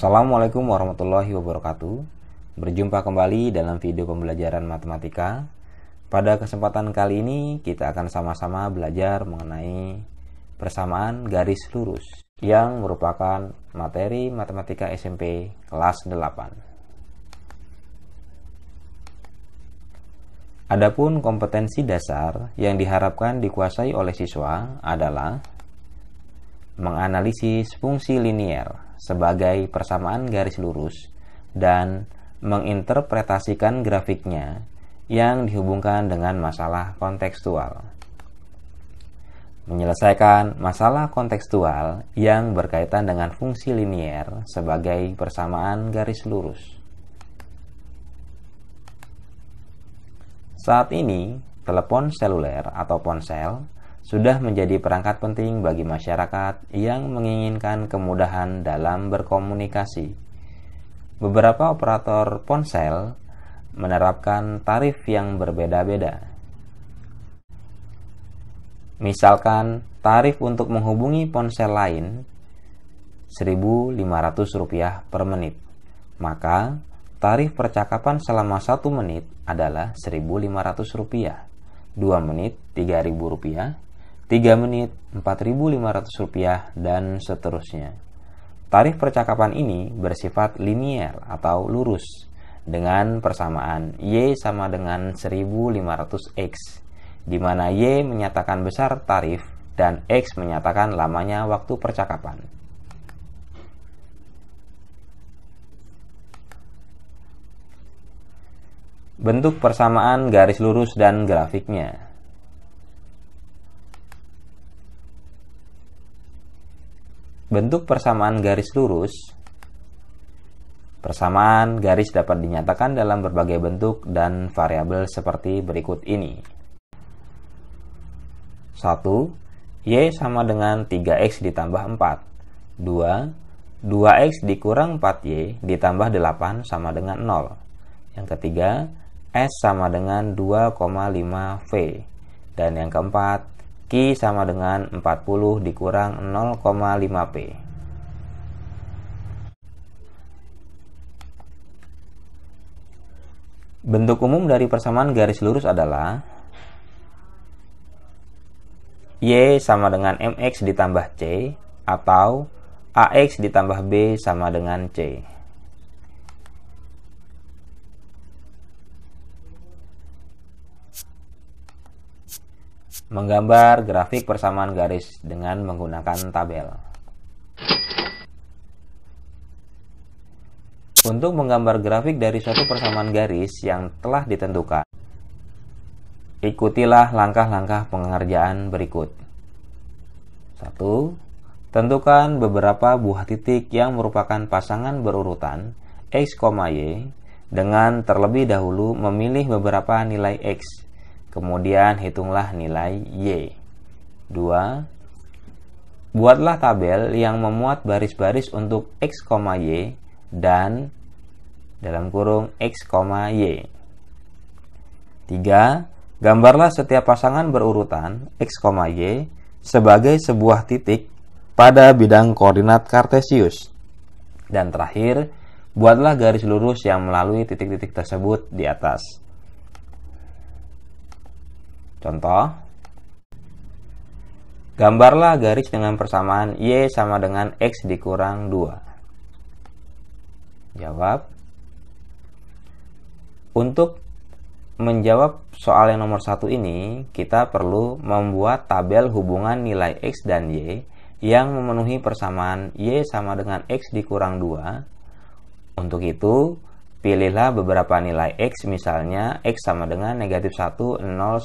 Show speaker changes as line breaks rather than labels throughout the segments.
Assalamualaikum warahmatullahi wabarakatuh. Berjumpa kembali dalam video pembelajaran matematika. Pada kesempatan kali ini kita akan sama-sama belajar mengenai persamaan garis lurus yang merupakan materi matematika SMP kelas 8. Adapun kompetensi dasar yang diharapkan dikuasai oleh siswa adalah menganalisis fungsi linier sebagai persamaan garis lurus dan menginterpretasikan grafiknya yang dihubungkan dengan masalah kontekstual. Menyelesaikan masalah kontekstual yang berkaitan dengan fungsi linier sebagai persamaan garis lurus. Saat ini, telepon seluler atau ponsel sudah menjadi perangkat penting bagi masyarakat yang menginginkan kemudahan dalam berkomunikasi. Beberapa operator ponsel menerapkan tarif yang berbeda-beda. Misalkan tarif untuk menghubungi ponsel lain Rp1.500 per menit. Maka tarif percakapan selama 1 menit adalah Rp1.500, 2 menit rp rupiah. 3 menit, Rp4.500, dan seterusnya. Tarif percakapan ini bersifat linier atau lurus dengan persamaan Y sama dengan 1500X, di mana Y menyatakan besar tarif dan X menyatakan lamanya waktu percakapan. Bentuk persamaan garis lurus dan grafiknya. Bentuk persamaan garis lurus Persamaan garis dapat dinyatakan dalam berbagai bentuk dan variabel seperti berikut ini. 1. Y sama dengan 3X ditambah 4. 2. 2X dikurang 4Y ditambah 8 sama dengan 0. Yang ketiga, S sama dengan 2,5V. Dan yang keempat, Q sama dengan 40 dikurang 0,5P. Bentuk umum dari persamaan garis lurus adalah Y sama dengan MX ditambah C atau AX ditambah B sama dengan C. menggambar grafik persamaan garis dengan menggunakan tabel. Untuk menggambar grafik dari suatu persamaan garis yang telah ditentukan, ikutilah langkah-langkah pengerjaan berikut. 1. Tentukan beberapa buah titik yang merupakan pasangan berurutan X, Y dengan terlebih dahulu memilih beberapa nilai X Kemudian hitunglah nilai Y. 2. Buatlah tabel yang memuat baris-baris untuk X, Y dan dalam kurung X, Y. 3. Gambarlah setiap pasangan berurutan X, Y sebagai sebuah titik pada bidang koordinat kartesius. Dan terakhir, buatlah garis lurus yang melalui titik-titik tersebut di atas. Contoh, gambarlah garis dengan persamaan Y sama dengan X dikurang 2. Jawab. Untuk menjawab soal yang nomor satu ini, kita perlu membuat tabel hubungan nilai X dan Y yang memenuhi persamaan Y sama dengan X dikurang 2. Untuk itu, Pilihlah beberapa nilai X misalnya X sama dengan negatif 1, 0, 1, 2,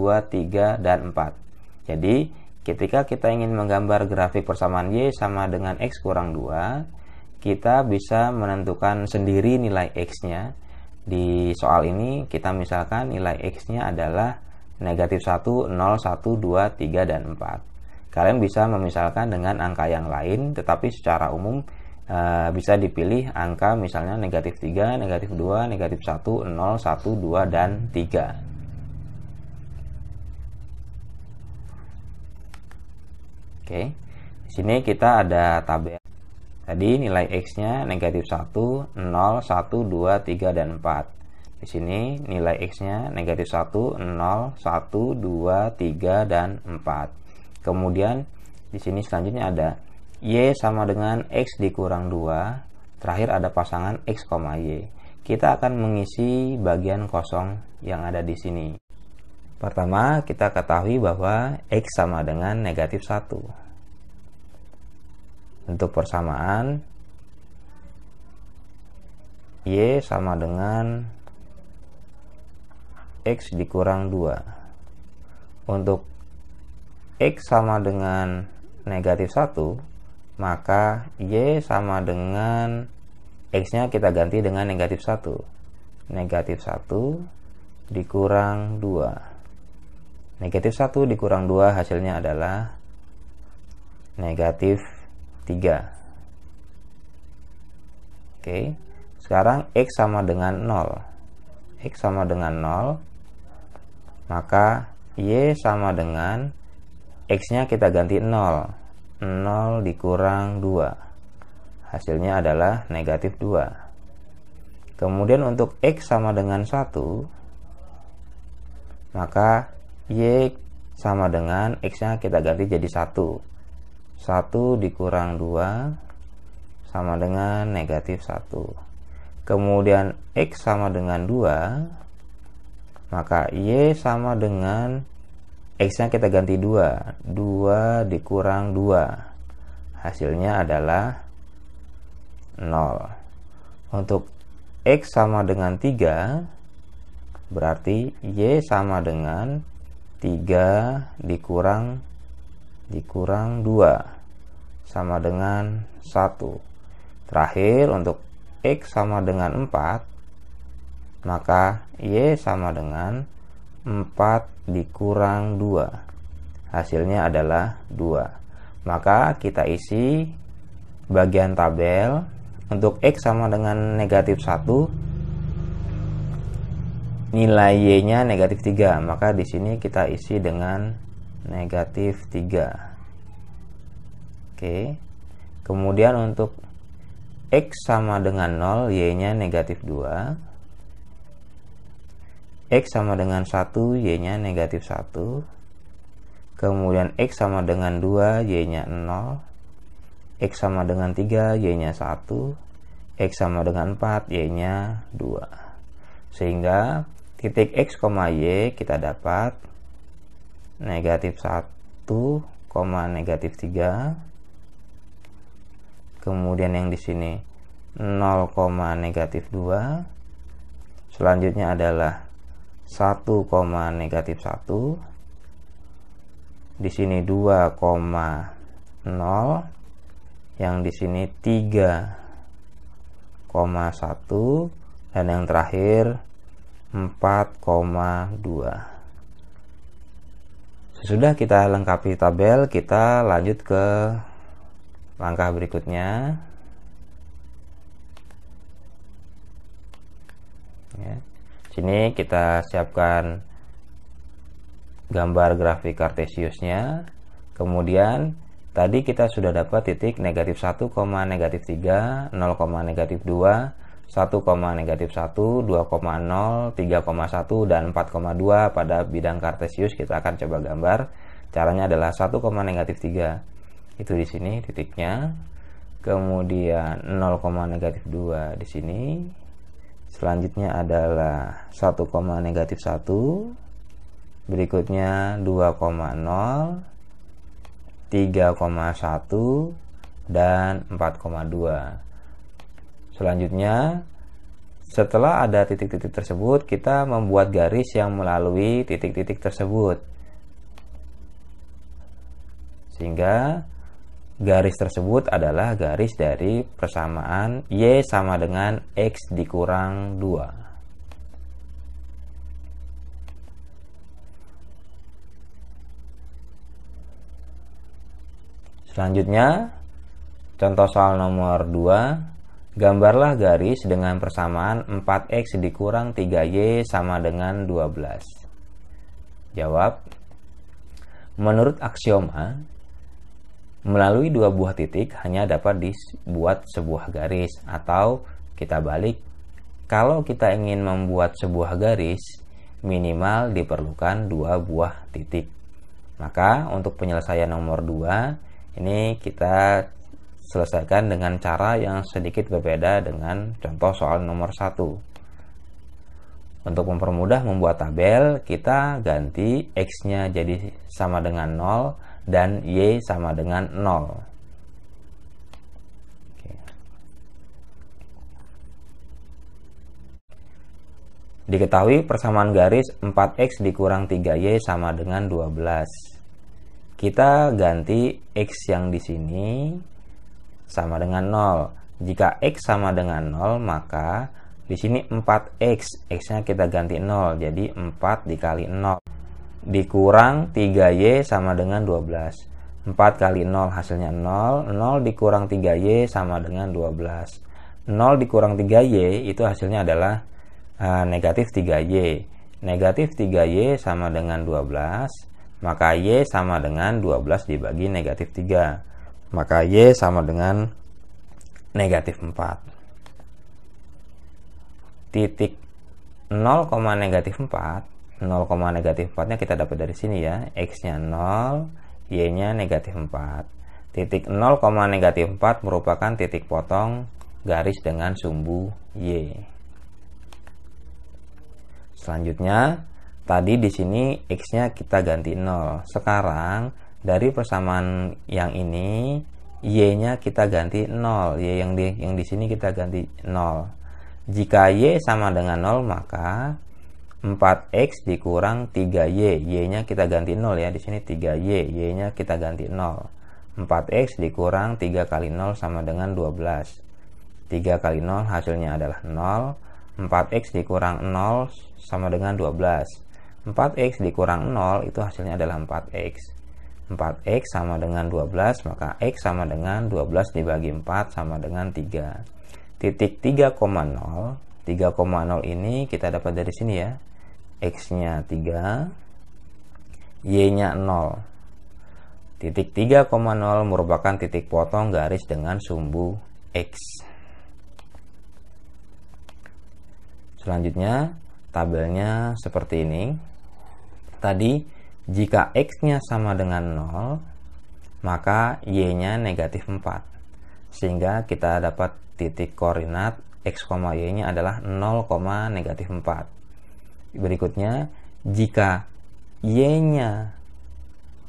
3, dan 4. Jadi ketika kita ingin menggambar grafik persamaan Y sama dengan X kurang 2, kita bisa menentukan sendiri nilai X-nya. Di soal ini kita misalkan nilai X-nya adalah negatif 1, 0, 1, 2, 3, dan 4. Kalian bisa memisalkan dengan angka yang lain, tetapi secara umum Eh, bisa dipilih angka misalnya negatif 3, negatif 2, negatif 1, 0, 1, 2, dan 3. Oke, di sini kita ada tabel. Tadi nilai X-nya negatif 1, 0, 1, 2, 3, dan 4. Di sini nilai X-nya negatif 1, 0, 1, 2, 3, dan 4. Kemudian di sini selanjutnya ada Y sama dengan X dikurang 2. Terakhir ada pasangan X, Y. Kita akan mengisi bagian kosong yang ada di sini. Pertama, kita ketahui bahwa X sama dengan negatif 1. Untuk persamaan, Y sama dengan X dikurang 2. Untuk X sama dengan negatif 1, maka Y sama dengan X-nya kita ganti dengan negatif 1. Negatif 1 dikurang 2. Negatif 1 dikurang 2 hasilnya adalah negatif 3. Oke, sekarang X sama dengan 0. X sama dengan 0, maka Y sama dengan X-nya kita ganti 0 0 dikurang 2 hasilnya adalah negatif 2 kemudian untuk X sama dengan 1 maka Y sama dengan X nya kita ganti jadi 1 1 dikurang 2 sama dengan negatif 1 kemudian X sama dengan 2 maka Y sama dengan X-nya kita ganti 2. 2 dikurang 2. Hasilnya adalah 0. Untuk X sama dengan 3, berarti Y sama dengan 3 dikurang dikurang 2 sama dengan 1. Terakhir untuk X sama dengan 4, maka Y sama dengan 4 dikurang 2 hasilnya adalah 2 maka kita isi bagian tabel untuk X sama dengan negatif 1 nilai Y nya negatif 3 maka di sini kita isi dengan negatif 3 oke kemudian untuk X sama dengan 0 Y nya negatif 2 X sama dengan 1, Y-nya negatif 1. Kemudian X sama dengan 2, Y-nya 0. X sama dengan 3, Y-nya 1. X sama dengan 4, Y-nya 2. Sehingga titik X, Y kita dapat negatif 1, negatif 3. Kemudian yang di sini 0, negatif 2. Selanjutnya adalah 1, negatif 1 di sini 2, 0 yang di sini 3, 1 dan yang terakhir 4,2 Sesudah kita lengkapi tabel, kita lanjut ke langkah berikutnya. Ya. Yeah sini kita siapkan gambar grafik kartesiusnya kemudian tadi kita sudah dapat titik negatif 1, negatif 3 0, negatif 2 1, negatif 1, 2, 0, 3, 1, dan 2 pada bidang kartesius kita akan coba gambar caranya adalah 1, negatif 3 itu di sini titiknya kemudian 0, negatif 2 di sini Selanjutnya adalah 1, negatif 1 Berikutnya 2,0 3,1 dan 4,2 Selanjutnya setelah ada titik-titik tersebut kita membuat garis yang melalui titik-titik tersebut Sehingga garis tersebut adalah garis dari persamaan Y sama dengan X dikurang 2. Selanjutnya, contoh soal nomor 2, gambarlah garis dengan persamaan 4x dikurang 3y sama dengan 12. Jawab, menurut aksioma, Melalui dua buah titik hanya dapat dibuat sebuah garis atau kita balik kalau kita ingin membuat sebuah garis minimal diperlukan dua buah titik. Maka untuk penyelesaian nomor 2 ini kita selesaikan dengan cara yang sedikit berbeda dengan contoh soal nomor 1. Untuk mempermudah membuat tabel, kita ganti x-nya jadi sama dengan 0 dan Y sama dengan 0. Diketahui persamaan garis 4x dikurang 3y sama dengan 12. Kita ganti x yang di sini sama dengan 0. Jika x sama dengan 0, maka di sini 4x, x-nya kita ganti 0, jadi 4 dikali 0 dikurang 3Y sama dengan 12. 4 kali 0 hasilnya 0, 0 dikurang 3Y sama dengan 12. 0 dikurang 3Y itu hasilnya adalah uh, negatif 3Y. Negatif 3Y sama dengan 12, maka Y sama dengan 12 dibagi negatif 3. Maka Y sama dengan negatif 4. Titik 0, negatif 4 0, negatif 4 nya kita dapat dari sini ya X nya 0 Y nya negatif 4 titik 0, negatif 4 merupakan titik potong garis dengan sumbu Y selanjutnya tadi di sini X nya kita ganti 0 sekarang dari persamaan yang ini Y nya kita ganti 0 Y yang di, yang di sini kita ganti 0 jika Y sama dengan 0 maka 4x dikurang 3y. Y-nya kita ganti 0 ya. Di sini 3y. Y-nya kita ganti 0. 4x dikurang 3 kali 0 sama dengan 12. 3 kali 0 hasilnya adalah 0. 4x dikurang 0 sama dengan 12. 4x dikurang 0 itu hasilnya adalah 4x. 4x sama dengan 12 maka x sama dengan 12 dibagi 4 sama dengan 3. Titik 3,0 3,0 ini kita dapat dari sini ya X-nya 3, Y-nya 0. Titik 3,0 merupakan titik potong garis dengan sumbu X. Selanjutnya, tabelnya seperti ini. Tadi, jika X-nya sama dengan 0, maka Y-nya negatif 4. Sehingga kita dapat titik koordinat X, Y-nya adalah 0, negatif 4 berikutnya jika y-nya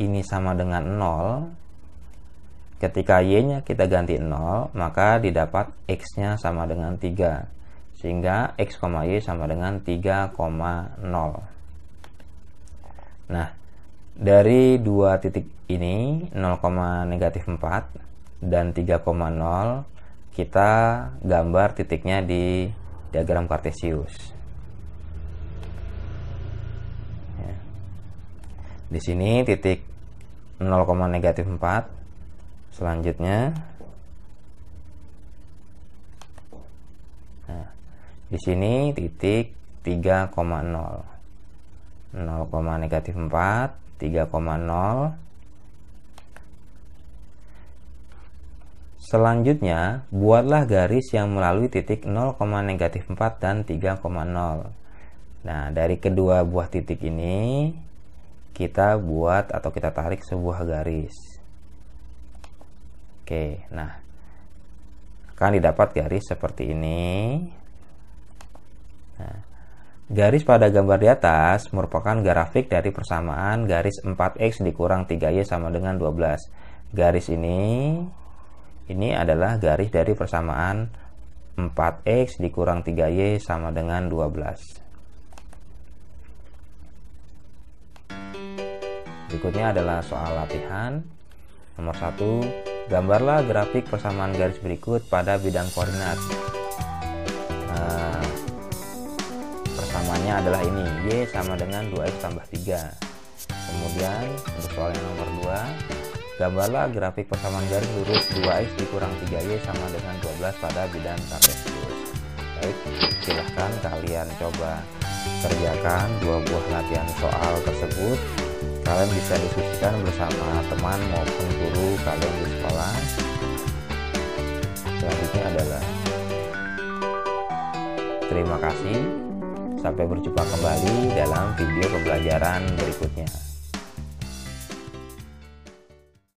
ini sama dengan 0 ketika y-nya kita ganti 0 maka didapat x-nya sama dengan 3 sehingga x, y sama dengan 3,0 nah dari dua titik ini 0, negatif 4 dan 3,0 kita gambar titiknya di diagram kartesius di sini titik 0, negatif 4 selanjutnya nah, di sini titik 3,0 0, negatif 4 3,0 Selanjutnya, buatlah garis yang melalui titik 0, negatif 4 dan 3,0. Nah, dari kedua buah titik ini, kita buat atau kita tarik sebuah garis oke nah akan didapat garis seperti ini nah, garis pada gambar di atas merupakan grafik dari persamaan garis 4x dikurang 3y sama dengan 12 garis ini ini adalah garis dari persamaan 4x dikurang 3y sama dengan 12 Berikutnya adalah soal latihan. Nomor satu. gambarlah grafik persamaan garis berikut pada bidang koordinat. Nah, persamaannya adalah ini, Y sama dengan 2X tambah 3. Kemudian untuk soal yang nomor 2, gambarlah grafik persamaan garis lurus 2X dikurang 3Y sama dengan 12 pada bidang lurus Baik, silahkan kalian coba kerjakan dua buah latihan soal tersebut kalian bisa diskusikan bersama teman maupun guru kalian di sekolah selanjutnya adalah terima kasih sampai berjumpa kembali dalam video pembelajaran berikutnya